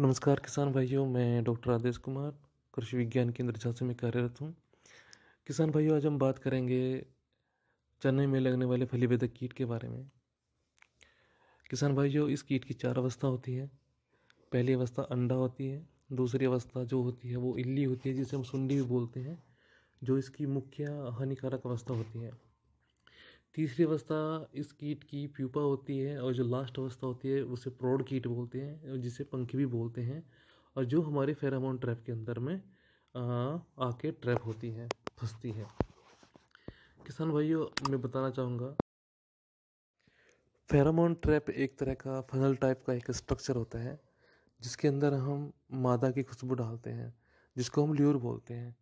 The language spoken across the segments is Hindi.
नमस्कार किसान भाइयों मैं डॉक्टर आदेश कुमार कृषि विज्ञान केंद्र झांसी में कार्यरत हूँ किसान भाइयों आज हम बात करेंगे चने में लगने वाले फलीवेदक कीट के बारे में किसान भाइयों इस कीट की चार अवस्था होती है पहली अवस्था अंडा होती है दूसरी अवस्था जो होती है वो इल्ली होती है जिसे हम सुंडी भी बोलते हैं जो इसकी मुख्य हानिकारक अवस्था होती है तीसरी अवस्था इस कीट की प्यूपा होती है और जो लास्ट अवस्था होती है उसे प्रौढ़ कीट बोलते हैं जिसे पंखी भी बोलते हैं और जो हमारे फेरामोन ट्रैप के अंदर में आके ट्रैप होती है फंसती है किसान भाइयों मैं बताना चाहूँगा फेरामोन ट्रैप एक तरह का फनल टाइप का एक स्ट्रक्चर होता है जिसके अंदर हम मादा की खुशबू डालते हैं जिसको हम ल्यूर बोलते हैं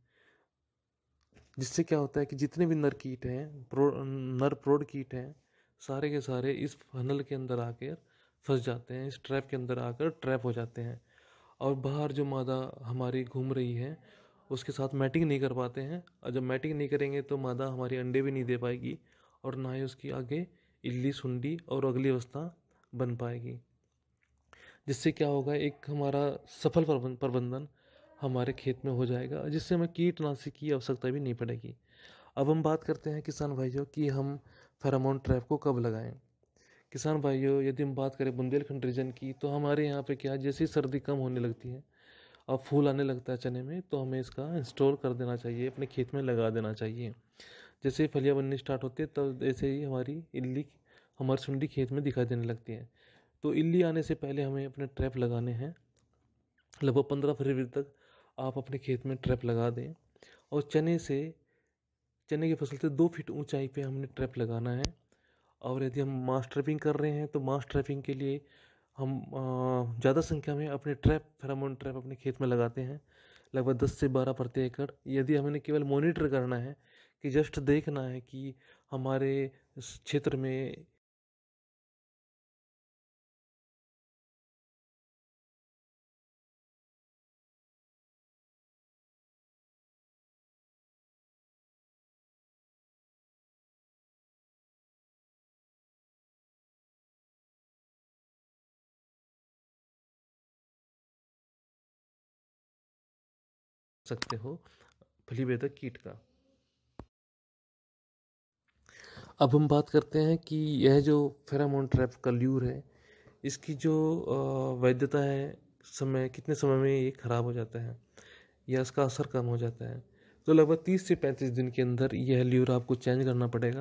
जिससे क्या होता है कि जितने भी नर कीट हैं प्रो नर प्रोड कीट हैं सारे के सारे इस फनल के अंदर आकर फंस जाते हैं इस ट्रैप के अंदर आकर ट्रैप हो जाते हैं और बाहर जो मादा हमारी घूम रही है उसके साथ मैटिंग नहीं कर पाते हैं और जब मैटिंग नहीं करेंगे तो मादा हमारी अंडे भी नहीं दे पाएगी और ना ही उसकी आगे इल्ली सुंडी और अगली अवस्था बन पाएगी जिससे क्या होगा एक हमारा सफल प्रबंधन हमारे खेत में हो जाएगा जिससे हमें कीटनाशक की आवश्यकता भी नहीं पड़ेगी अब हम बात करते हैं किसान भाइयों कि हम फेरामोन ट्रैप को कब लगाएं किसान भाइयों यदि हम बात करें बुंदेलखंड रीजन की तो हमारे यहाँ पे क्या जैसे सर्दी कम होने लगती है और फूल आने लगता है चने में तो हमें इसका इंस्टॉल कर देना चाहिए अपने खेत में लगा देना चाहिए जैसे ही फलियाँ बननी स्टार्ट होती है तब तो ऐसे ही हमारी इल्ली हमारी सुंडी खेत में दिखाई देने लगती है तो इल्ली आने से पहले हमें अपने ट्रैप लगाने हैं लगभग पंद्रह फरवरी तक आप अपने खेत में ट्रैप लगा दें और चने से चने की फसल से दो फीट ऊंचाई पे हमने ट्रैप लगाना है और यदि हम मास ट्रैपिंग कर रहे हैं तो मास ट्रैपिंग के लिए हम ज़्यादा संख्या में अपने ट्रैप फेरामोन ट्रैप अपने खेत में लगाते हैं लगभग दस से बारह प्रति एकड़ यदि हमें केवल मॉनिटर करना है कि जस्ट देखना है कि हमारे क्षेत्र में सकते हो फलीभेदक कीट का अब हम बात करते हैं कि यह जो फेरामोन ट्रैप का ल्यूर है इसकी जो वैधता है समय कितने समय में ये ख़राब हो जाता है या इसका असर कम हो जाता है तो लगभग तीस से पैंतीस दिन के अंदर यह ल्यूर आपको चेंज करना पड़ेगा